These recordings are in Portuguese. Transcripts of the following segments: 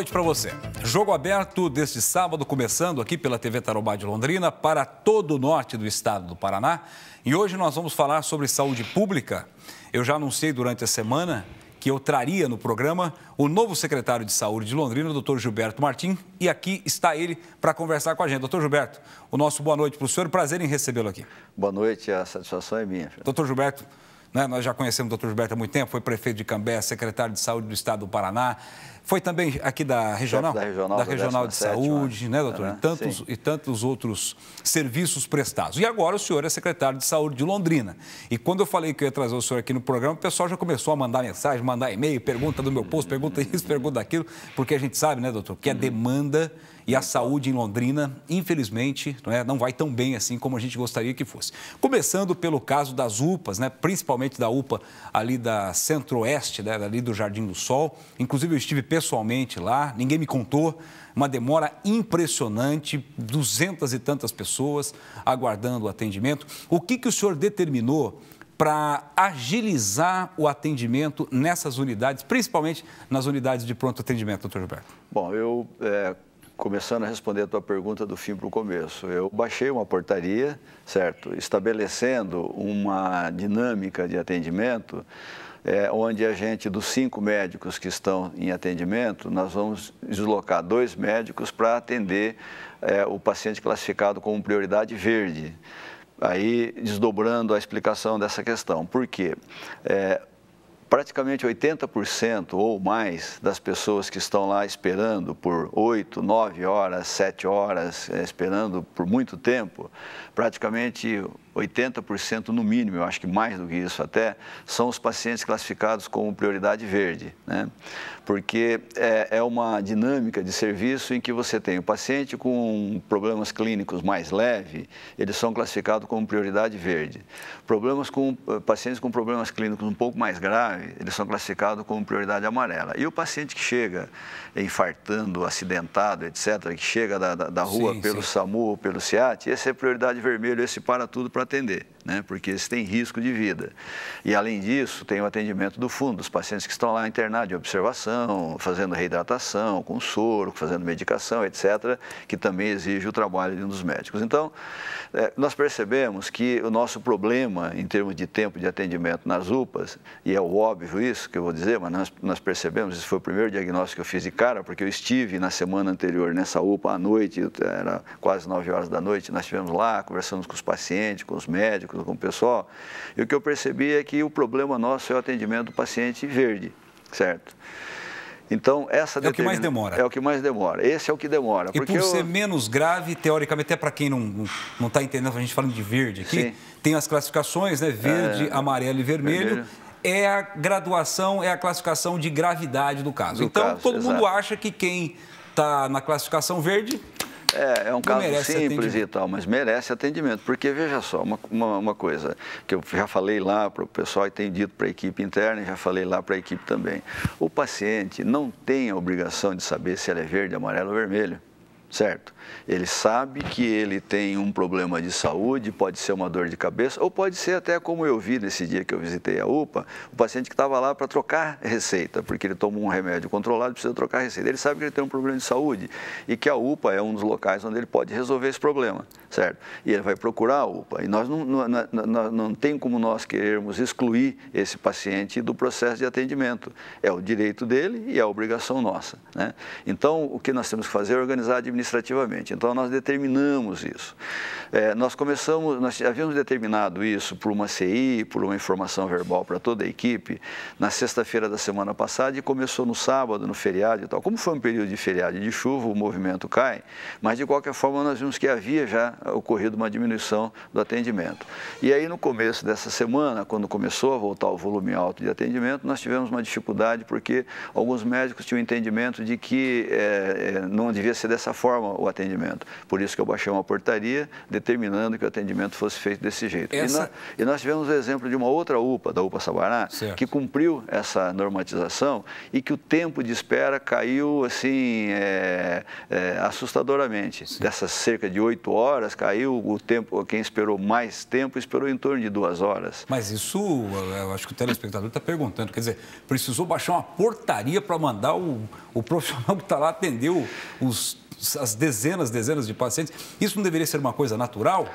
noite para você. Jogo aberto deste sábado, começando aqui pela TV Tarobá de Londrina, para todo o norte do estado do Paraná. E hoje nós vamos falar sobre saúde pública. Eu já anunciei durante a semana que eu traria no programa o novo secretário de saúde de Londrina, o doutor Gilberto Martim, e aqui está ele para conversar com a gente. Doutor Gilberto, o nosso boa noite para o senhor, prazer em recebê-lo aqui. Boa noite, a satisfação é minha. Doutor Gilberto, né? Nós já conhecemos o doutor Gilberto há muito tempo, foi prefeito de Cambé, secretário de saúde do estado do Paraná, foi também aqui da regional, da regional, da regional da de saúde, né, né doutor? Uhum, e, tantos, e tantos outros serviços prestados. E agora o senhor é secretário de saúde de Londrina. E quando eu falei que eu ia trazer o senhor aqui no programa, o pessoal já começou a mandar mensagem, mandar e-mail, pergunta do meu posto, pergunta isso, pergunta aquilo, porque a gente sabe, né, doutor, que a uhum. demanda e a saúde em Londrina, infelizmente, não, é, não vai tão bem assim como a gente gostaria que fosse. Começando pelo caso das UPAs, né, principalmente da UPA ali da Centro-Oeste, né, ali do Jardim do Sol. Inclusive, eu estive pessoalmente lá, ninguém me contou. Uma demora impressionante, duzentas e tantas pessoas aguardando o atendimento. O que, que o senhor determinou para agilizar o atendimento nessas unidades, principalmente nas unidades de pronto atendimento, doutor Gilberto? Bom, eu é, começando a responder a tua pergunta do fim para o começo. Eu baixei uma portaria, certo, estabelecendo uma dinâmica de atendimento, é, onde a gente, dos cinco médicos que estão em atendimento, nós vamos deslocar dois médicos para atender é, o paciente classificado como prioridade verde. Aí, desdobrando a explicação dessa questão. Por quê? É, praticamente 80% ou mais das pessoas que estão lá esperando por 8, 9 horas, 7 horas, eh, esperando por muito tempo, praticamente 80% no mínimo, eu acho que mais do que isso até, são os pacientes classificados como prioridade verde, né? porque é, é, uma dinâmica de serviço em que você tem o paciente com problemas clínicos mais leve, eles são classificados como prioridade verde. Problemas com eh, pacientes com problemas clínicos um pouco mais grave, eles são classificados como prioridade amarela. E o paciente que chega infartando, acidentado, etc., que chega da, da, da rua sim, pelo sim. SAMU ou pelo SEAT, esse é prioridade vermelho, esse para tudo para para atender, né? porque eles têm risco de vida. E, além disso, tem o atendimento do fundo, dos pacientes que estão lá internados de observação, fazendo reidratação, com soro, fazendo medicação, etc., que também exige o trabalho de um dos médicos. Então, é, nós percebemos que o nosso problema em termos de tempo de atendimento nas UPAs, e é óbvio isso que eu vou dizer, mas nós, nós percebemos, esse foi o primeiro diagnóstico que eu fiz de cara, porque eu estive na semana anterior nessa UPA à noite, era quase 9 horas da noite, nós estivemos lá, conversamos com os pacientes, com os médicos, com o pessoal, e o que eu percebi é que o problema nosso é o atendimento do paciente verde, certo? Então, essa é o que mais demora. É o que mais demora. Esse é o que demora. E porque por eu... ser menos grave, teoricamente, até para quem não não está entendendo, a gente falando de verde aqui, Sim. tem as classificações, né? Verde, é... amarelo e vermelho. vermelho. É a graduação, é a classificação de gravidade do caso. Do então, caso, todo exato. mundo acha que quem está na classificação verde é, é um caso simples e tal, mas merece atendimento. Porque, veja só, uma, uma, uma coisa que eu já falei lá para o pessoal e tenho dito para a equipe interna e já falei lá para a equipe também. O paciente não tem a obrigação de saber se ela é verde, amarelo ou vermelho certo? Ele sabe que ele tem um problema de saúde, pode ser uma dor de cabeça, ou pode ser até como eu vi nesse dia que eu visitei a UPA, o paciente que estava lá para trocar receita, porque ele tomou um remédio controlado e precisa trocar receita. Ele sabe que ele tem um problema de saúde e que a UPA é um dos locais onde ele pode resolver esse problema, certo? E ele vai procurar a UPA. E nós não, não, não, não tem como nós querermos excluir esse paciente do processo de atendimento. É o direito dele e é a obrigação nossa, né? Então, o que nós temos que fazer é organizar a administração administrativamente. Então, nós determinamos isso. É, nós começamos, nós havíamos determinado isso por uma CI, por uma informação verbal para toda a equipe, na sexta-feira da semana passada e começou no sábado, no feriado e tal. Como foi um período de feriado e de chuva, o movimento cai, mas de qualquer forma nós vimos que havia já ocorrido uma diminuição do atendimento. E aí, no começo dessa semana, quando começou a voltar o volume alto de atendimento, nós tivemos uma dificuldade porque alguns médicos tinham entendimento de que é, é não devia ser dessa forma forma o atendimento. Por isso que eu baixei uma portaria determinando que o atendimento fosse feito desse jeito. Essa... E, e, nós tivemos o exemplo de uma outra UPA, da UPA Sabará, certo. que cumpriu essa normatização e que o tempo de espera caiu assim é, é, assustadoramente. Sim. Dessas cerca de oito horas, caiu o tempo, quem esperou mais tempo esperou em torno de duas horas. Mas isso, eu acho que o telespectador está perguntando, quer dizer, precisou baixar uma portaria para mandar o, o profissional que está lá atender os as dezenas, dezenas de pacientes. Isso não deveria ser uma coisa natural?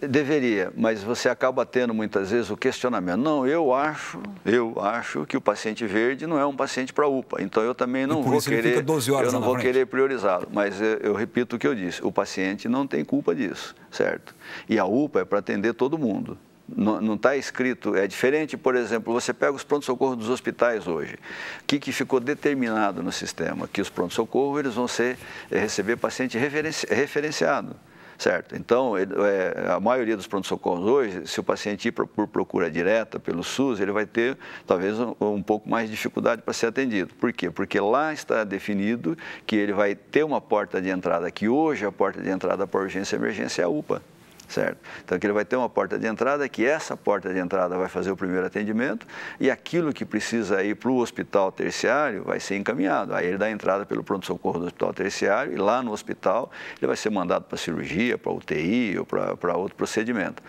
Deveria, mas você acaba tendo muitas vezes o questionamento. Não, eu acho, eu acho que o paciente verde não é um paciente para UPA. Então eu também não vou querer, eu não vou frente. querer priorizá-lo. Mas eu, eu repito o que eu disse. O paciente não tem culpa disso, certo? E a UPA é para atender todo mundo não está escrito, é diferente, por exemplo, você pega os pronto-socorro dos hospitais hoje. O que, que ficou determinado no sistema? Que os pronto socorros vão ser, eh, receber paciente referenci, referenciado. Certo. Então, ele, é, a maioria dos pronto-socorros hoje, se o paciente ir por procura direta pelo SUS, ele vai ter talvez um, um pouco mais de dificuldade para ser atendido. Por quê? Porque lá está definido que ele vai ter uma porta de entrada, que hoje a porta de entrada para urgência e emergência é a UPA certo? Então, que ele vai ter uma porta de entrada, que essa porta de entrada vai fazer o primeiro atendimento e aquilo que precisa ir para o hospital terciário vai ser encaminhado. Aí ele dá entrada pelo pronto-socorro do hospital terciário e lá no hospital ele vai ser mandado para cirurgia, para UTI ou para outro procedimento.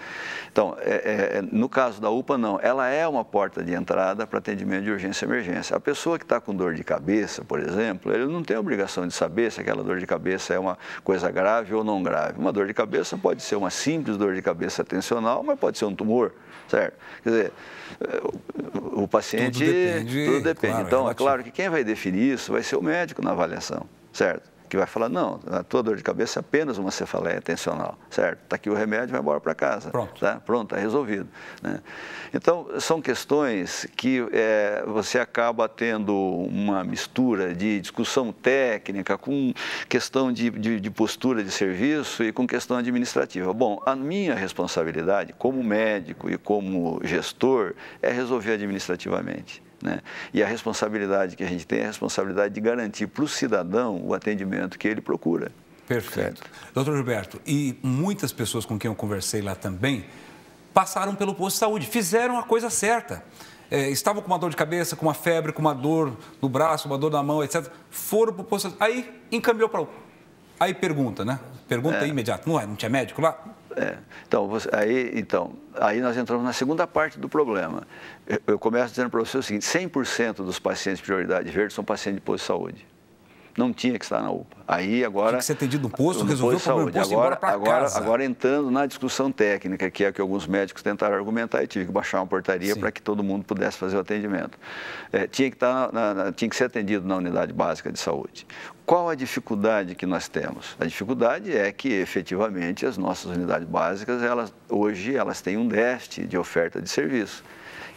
Então, é, é, é no caso da UPA, não. Ela é uma porta de entrada para atendimento de urgência e emergência. A pessoa que está com dor de cabeça, por exemplo, ele não tem a obrigação de saber se aquela dor de cabeça é uma coisa grave ou não grave. Uma dor de cabeça pode ser uma síndrome simples dor de cabeça tensional, mas pode ser um tumor, certo? Quer dizer, o, o paciente. Tudo depende. Tudo depende. Claro, então, é, é claro que quem vai definir isso vai ser o médico na avaliação, certo? que vai falar, não, a tua dor de cabeça é apenas uma cefaleia tensional, certo? Está aqui o remédio, vai embora para casa. Pronto. Tá? Pronto, é resolvido. Né? Então, são questões que é, você acaba tendo uma mistura de discussão técnica com questão de, de, de postura de serviço e com questão administrativa. Bom, a minha responsabilidade como médico e como gestor é resolver administrativamente. Né? E a responsabilidade que a gente tem é a responsabilidade de garantir para o cidadão o atendimento que ele procura. Perfeito. Certo? Doutor Gilberto, e muitas pessoas com quem eu conversei lá também passaram pelo posto de saúde, fizeram a coisa certa. É, estavam com uma dor de cabeça, com uma febre, com uma dor no braço, uma dor na mão, etc. Foram para o posto de saúde. Aí encaminhou para o. Aí pergunta, né? Pergunta é. imediata. Não, é? não tinha médico lá? É. Então, você, aí, então, aí nós entramos na segunda parte do problema. Eu, eu começo dizendo para você o seguinte: 100% dos pacientes de prioridade verde são pacientes de posto de saúde. Não tinha que estar na UPA. Aí agora. Tinha que ser atendido no posto, no resolveu posto o problema saúde. agora, agora, agora entrando na discussão técnica, que é que alguns médicos tentaram argumentar e tive que baixar uma portaria para que todo mundo pudesse fazer o atendimento. É, tinha, que estar tá na, na, tinha que ser atendido na unidade básica de saúde. Qual a dificuldade que nós temos? A dificuldade é que, efetivamente, as nossas unidades básicas, elas, hoje, elas têm um déficit de oferta de serviço,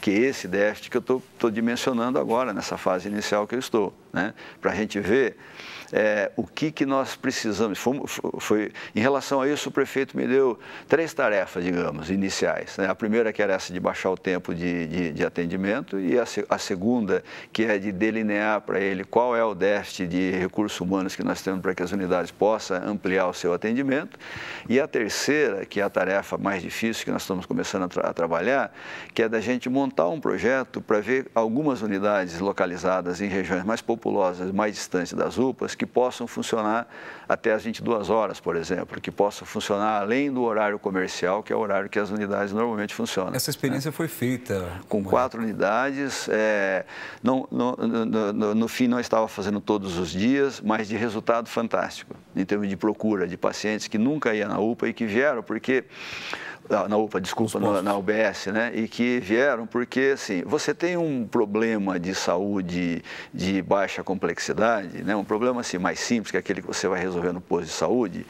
que é esse déficit que eu estou dimensionando agora, nessa fase inicial que eu estou né? para a gente ver é, o que, que nós precisamos. Fomos, foi, em relação a isso, o prefeito me deu três tarefas, digamos, iniciais. Né? A primeira que era essa de baixar o tempo de, de, de atendimento e a, a, segunda que é de delinear para ele qual é o déficit de recursos humanos que nós temos para que as unidades possam ampliar o seu atendimento. E a terceira, que é a tarefa mais difícil que nós estamos começando a, tra a trabalhar, que é da gente montar um projeto para ver algumas unidades localizadas em regiões mais populares mais distantes das UPAs que possam funcionar até as 22 horas, por exemplo, que possam funcionar além do horário comercial, que é o horário que as unidades normalmente funcionam. Essa experiência né? foi feita? Com quatro unidades, é, não, no, no, no, no fim não estava fazendo todos os dias, mas de resultado fantástico, em termos de procura de pacientes que nunca iam na UPA e que vieram, porque na UPA, desculpa, na, na, UBS, né? E que vieram porque, assim, você tem um problema de saúde de baixa complexidade, né? Um problema, assim, mais simples, que é aquele que você vai resolver no posto de saúde.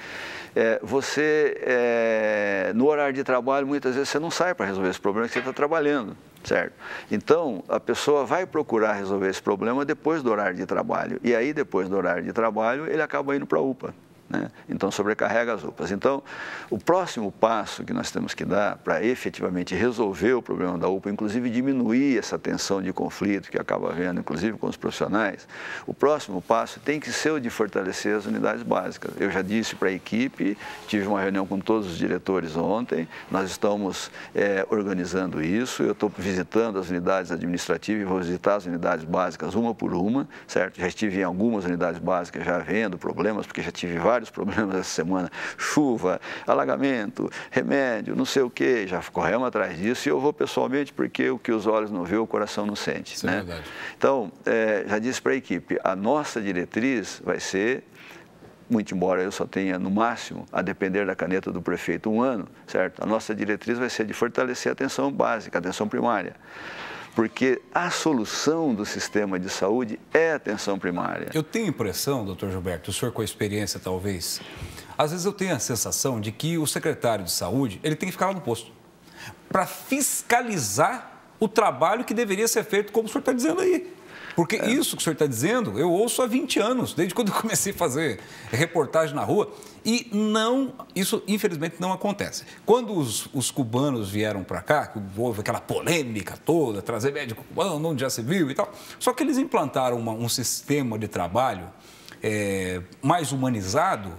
É, você, é, no horário de trabalho, muitas vezes você não sai para resolver esse problema que você está trabalhando certo? Então, a pessoa vai procurar resolver esse problema depois do horário de trabalho. E aí, depois do horário de trabalho, ele acaba indo para a UPA. Né? Então, sobrecarrega as UPAs. Então, o próximo passo que nós temos que dar para efetivamente resolver o problema da UPA, inclusive diminuir essa tensão de conflito que acaba havendo, inclusive com os profissionais, o próximo passo tem que ser o de fortalecer as unidades básicas. Eu já disse para a equipe, tive uma reunião com todos os diretores ontem, nós estamos é, organizando isso, eu estou visitando as unidades administrativas e vou visitar as unidades básicas uma por uma, certo? Já estive em algumas unidades básicas já vendo problemas, porque já tive vários vários problemas essa semana: chuva, alagamento, remédio, não sei o quê. Já corremos atrás disso e eu vou pessoalmente porque o que os olhos não vê, o coração não sente. Isso é né? é verdade. Então, é, já disse para a equipe: a nossa diretriz vai ser muito embora eu só tenha, no máximo, a depender da caneta do prefeito, um ano, certo? A nossa diretriz vai ser de fortalecer a atenção básica, a atenção primária porque a solução do sistema de saúde é a atenção primária. Eu tenho impressão, doutor Gilberto, o senhor com a experiência talvez, às vezes eu tenho a sensação de que o secretário de saúde ele tem que ficar lá no posto para fiscalizar o trabalho que deveria ser feito, como o senhor está dizendo aí. Porque é. isso que o senhor está dizendo, eu ouço há 20 anos, desde quando eu comecei a fazer reportagem na rua, e não, isso infelizmente não acontece. Quando os, os cubanos vieram para cá, houve aquela polêmica toda, trazer médico cubano, onde já se viu e tal, só que eles implantaram uma, um sistema de trabalho é, mais humanizado,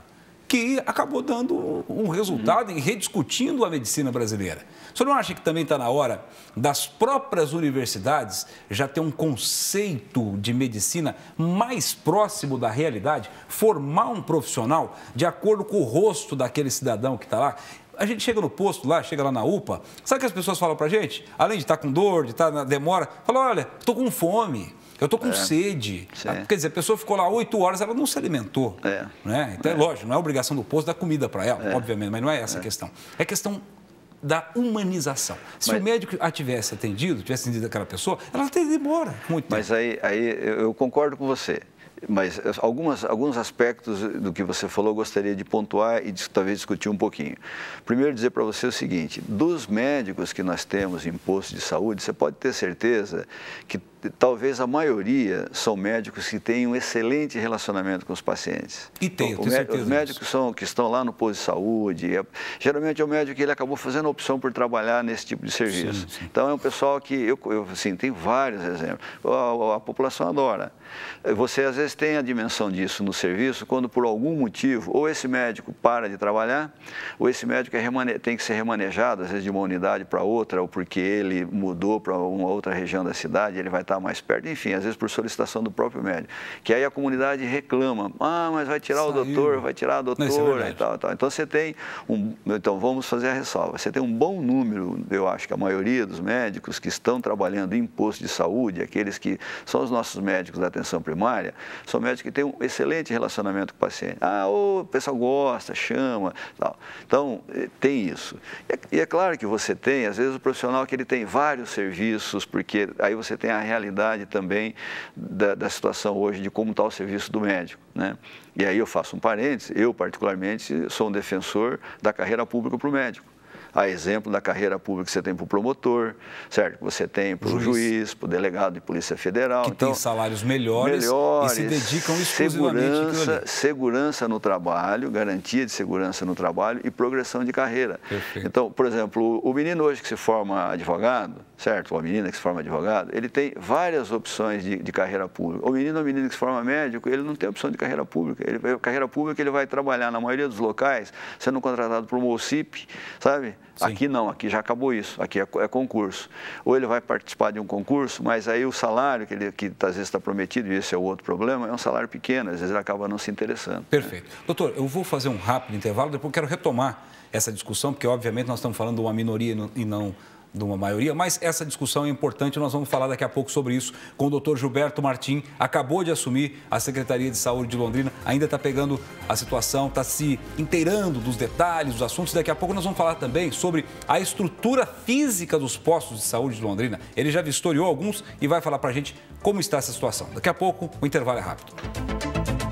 que acabou dando um resultado em rediscutindo a medicina brasileira. O senhor não acha que também está na hora das próprias universidades já ter um conceito de medicina mais próximo da realidade? Formar um profissional de acordo com o rosto daquele cidadão que está lá? A gente chega no posto lá, chega lá na UPA, sabe o que as pessoas falam para gente? Além de estar tá com dor, de estar tá na demora, fala, olha, estou com fome. Eu estou com é. sede. Ah, é. Quer dizer, a pessoa ficou lá oito horas, ela não se alimentou. É. Né? Então, é. é. lógico, não é obrigação do posto dar comida para ela, é. obviamente, mas não é essa a questão. É questão da humanização. Se mas... o médico a tivesse atendido, tivesse atendido aquela pessoa, ela teria ido embora muito Mas tempo. aí, aí eu concordo com você. Mas algumas, alguns aspectos do que você falou eu gostaria de pontuar e talvez discutir um pouquinho. Primeiro, dizer para você o seguinte: dos médicos que nós temos em posto de saúde, você pode ter certeza que talvez a maioria são médicos que têm um excelente relacionamento com os pacientes. E tem, então, tenho certeza. Os médicos são, que estão lá no posto de saúde, é, geralmente é o médico que ele acabou fazendo a opção por trabalhar nesse tipo de serviço. Sim, sim. Então é um pessoal que, eu, eu assim, tem vários exemplos. A, a, a população adora. Você às vezes tem a dimensão disso no serviço quando por algum motivo ou esse médico para de trabalhar, ou esse médico é remane... tem que ser remanejado, às vezes de uma unidade para outra, ou porque ele mudou para uma outra região da cidade, ele vai estar estar tá mais perto, enfim, às vezes por solicitação do próprio médico. Que aí a comunidade reclama, ah, mas vai tirar Saiu. o doutor, vai tirar a é doutora é e tal, tal. Então você tem um, então vamos fazer a ressalva, você tem um bom número, eu acho que a maioria dos médicos que estão trabalhando em posto de saúde, aqueles que são os nossos médicos da atenção primária, são médicos que têm um excelente relacionamento com o paciente. Ah, o pessoal gosta, chama, tal. Então eh, tem isso. E é, e é claro que você tem, às vezes o profissional que ele tem vários serviços, porque aí você tem a realidade realidade também da, da situação hoje de como está o serviço do médico. Né? E aí eu faço um parênteses, eu particularmente sou um defensor da carreira pública para o médico a exemplo da carreira pública que você tem para o promotor, certo? você tem para o juiz, para o delegado de Polícia Federal. Que então, tem salários melhores, melhores e se dedicam exclusivamente segurança, segurança no trabalho, garantia de segurança no trabalho e progressão de carreira. Perfeito. Então, por exemplo, o menino hoje que se forma advogado, certo? Ou a menina que se forma advogado, ele tem várias opções de, de carreira pública. O menino ou menina que se forma médico, ele não tem opção de carreira pública. Ele, carreira pública ele vai trabalhar na maioria dos locais, sendo contratado para o MOCIP, sabe? Sim. Aqui não, aqui já acabou isso, aqui é, é, concurso. Ou ele vai participar de um concurso, mas aí o salário que, ele, que tá, às vezes está prometido, e esse é o outro problema, é um salário pequeno, às vezes ele acaba não se interessando. Né? Perfeito. Né? Doutor, eu vou fazer um rápido intervalo, depois quero retomar essa discussão, porque obviamente nós estamos falando de uma minoria e não de uma maioria, mas essa discussão é importante, nós vamos falar daqui a pouco sobre isso com o doutor Gilberto Martim, acabou de assumir a Secretaria de Saúde de Londrina, ainda está pegando a situação, está se inteirando dos detalhes, dos assuntos, daqui a pouco nós vamos falar também sobre a estrutura física dos postos de saúde de Londrina, ele já vistoriou alguns e vai falar para a gente como está essa situação. Daqui a pouco o intervalo é rápido.